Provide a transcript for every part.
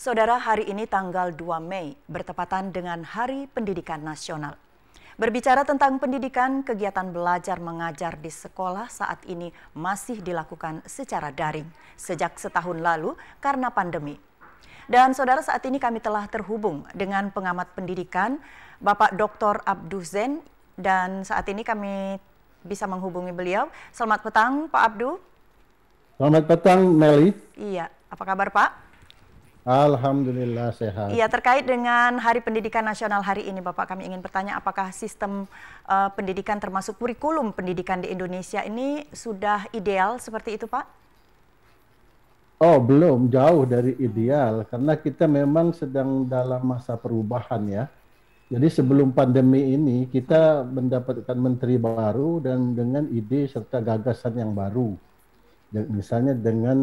Saudara, hari ini tanggal 2 Mei bertepatan dengan Hari Pendidikan Nasional. Berbicara tentang pendidikan, kegiatan belajar mengajar di sekolah saat ini masih dilakukan secara daring sejak setahun lalu karena pandemi. Dan saudara saat ini kami telah terhubung dengan pengamat pendidikan Bapak Dr. Abdus Zen dan saat ini kami bisa menghubungi beliau. Selamat petang Pak Abdu. Selamat petang Meli. Iya, apa kabar Pak? Alhamdulillah sehat. Iya, terkait dengan Hari Pendidikan Nasional hari ini, Bapak kami ingin bertanya apakah sistem uh, pendidikan termasuk kurikulum pendidikan di Indonesia ini sudah ideal seperti itu, Pak? Oh, belum jauh dari ideal karena kita memang sedang dalam masa perubahan ya. Jadi sebelum pandemi ini kita mendapatkan menteri baru dan dengan ide serta gagasan yang baru misalnya dengan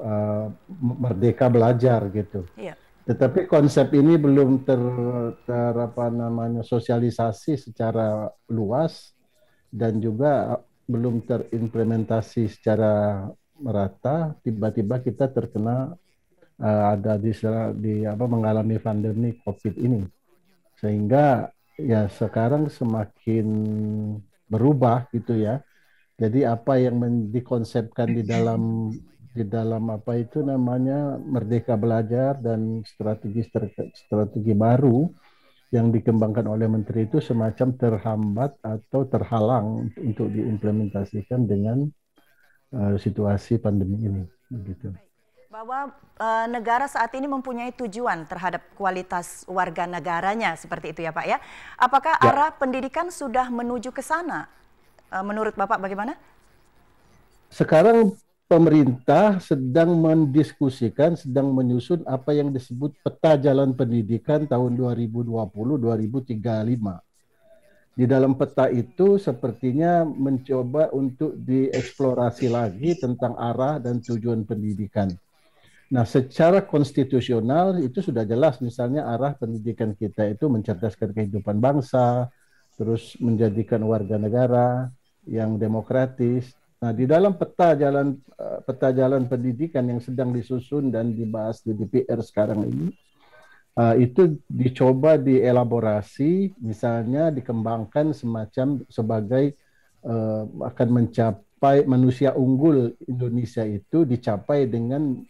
eh, merdeka belajar gitu. Iya. Tetapi konsep ini belum ter, ter apa namanya sosialisasi secara luas dan juga belum terimplementasi secara merata. Tiba-tiba kita terkena uh, ada di, di apa mengalami pandemi COVID ini, sehingga ya sekarang semakin berubah gitu ya jadi apa yang dikonsepkan di dalam di dalam apa itu namanya merdeka belajar dan strategi strategi baru yang dikembangkan oleh menteri itu semacam terhambat atau terhalang untuk diimplementasikan dengan uh, situasi pandemi ini begitu. Bahwa uh, negara saat ini mempunyai tujuan terhadap kualitas warga negaranya seperti itu ya Pak ya. Apakah ya. arah pendidikan sudah menuju ke sana? Eh, menurut Bapak bagaimana? Sekarang pemerintah sedang mendiskusikan, sedang menyusun apa yang disebut peta jalan pendidikan tahun 2020-2035. Di dalam peta itu sepertinya mencoba untuk dieksplorasi lagi tentang arah dan tujuan pendidikan. Nah, secara konstitusional itu sudah jelas misalnya arah pendidikan kita itu mencerdaskan kehidupan bangsa, terus menjadikan warga negara, yang demokratis. Nah, di dalam peta jalan eh, peta jalan pendidikan yang sedang disusun dan dibahas di DPR sekarang ini eh, itu dicoba dielaborasi misalnya dikembangkan semacam sebagai eh, akan mencapai manusia unggul Indonesia itu dicapai dengan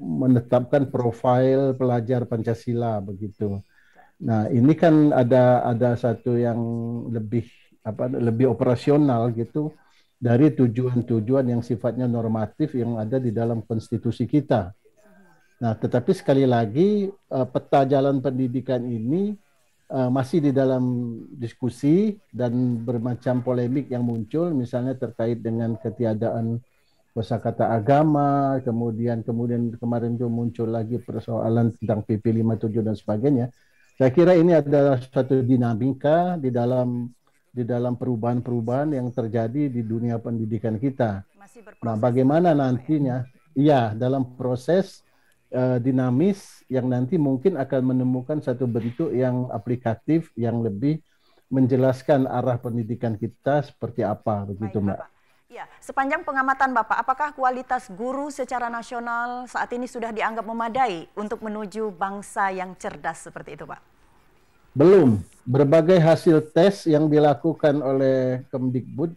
menetapkan profil pelajar Pancasila begitu. Nah, ini kan ada ada satu yang lebih apa lebih operasional gitu dari tujuan-tujuan yang sifatnya normatif yang ada di dalam konstitusi kita. Nah, tetapi sekali lagi eh, peta jalan pendidikan ini eh, masih di dalam diskusi dan bermacam polemik yang muncul misalnya terkait dengan ketiadaan kosakata agama, kemudian kemudian kemarin itu muncul lagi persoalan tentang PP 57 dan sebagainya. Saya kira ini adalah suatu dinamika di dalam di dalam perubahan-perubahan yang terjadi di dunia pendidikan kita. Nah, bagaimana ya, ya? nantinya? Iya, dalam proses uh, dinamis yang nanti mungkin akan menemukan satu bentuk yang aplikatif yang lebih menjelaskan arah pendidikan kita seperti apa begitu, Mbak. Ya, sepanjang pengamatan Bapak, apakah kualitas guru secara nasional saat ini sudah dianggap memadai untuk menuju bangsa yang cerdas seperti itu, Pak? Belum. Berbagai hasil tes yang dilakukan oleh Kemdikbud,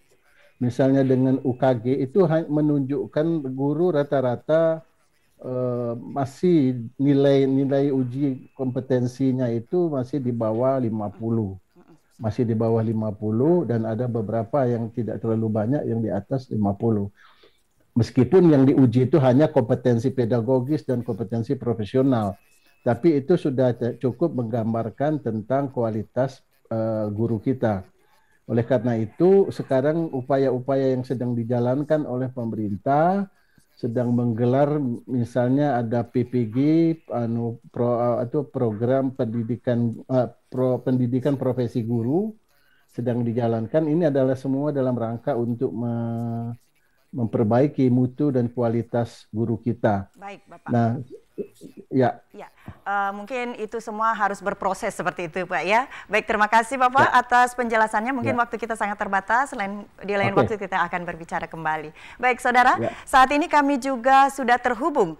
misalnya dengan UKG itu menunjukkan guru rata-rata uh, masih nilai-nilai uji kompetensinya itu masih di bawah 50. Masih di bawah 50 dan ada beberapa yang tidak terlalu banyak yang di atas 50. Meskipun yang diuji itu hanya kompetensi pedagogis dan kompetensi profesional tapi itu sudah cukup menggambarkan tentang kualitas uh, guru kita. Oleh karena itu, sekarang upaya-upaya yang sedang dijalankan oleh pemerintah sedang menggelar misalnya ada PPG anu pro eh, atau program pendidikan uh, pro, pendidikan profesi guru sedang dijalankan ini adalah semua dalam rangka untuk me, memperbaiki mutu dan kualitas guru kita. Baik, Bapak. Nah, ya. ya uh, mungkin itu semua harus berproses seperti itu Pak ya. Baik, terima kasih Bapak ya. atas penjelasannya. Mungkin ya. waktu kita sangat terbatas, lain di lain okay. waktu kita akan berbicara kembali. Baik, Saudara, ya. saat ini kami juga sudah terhubung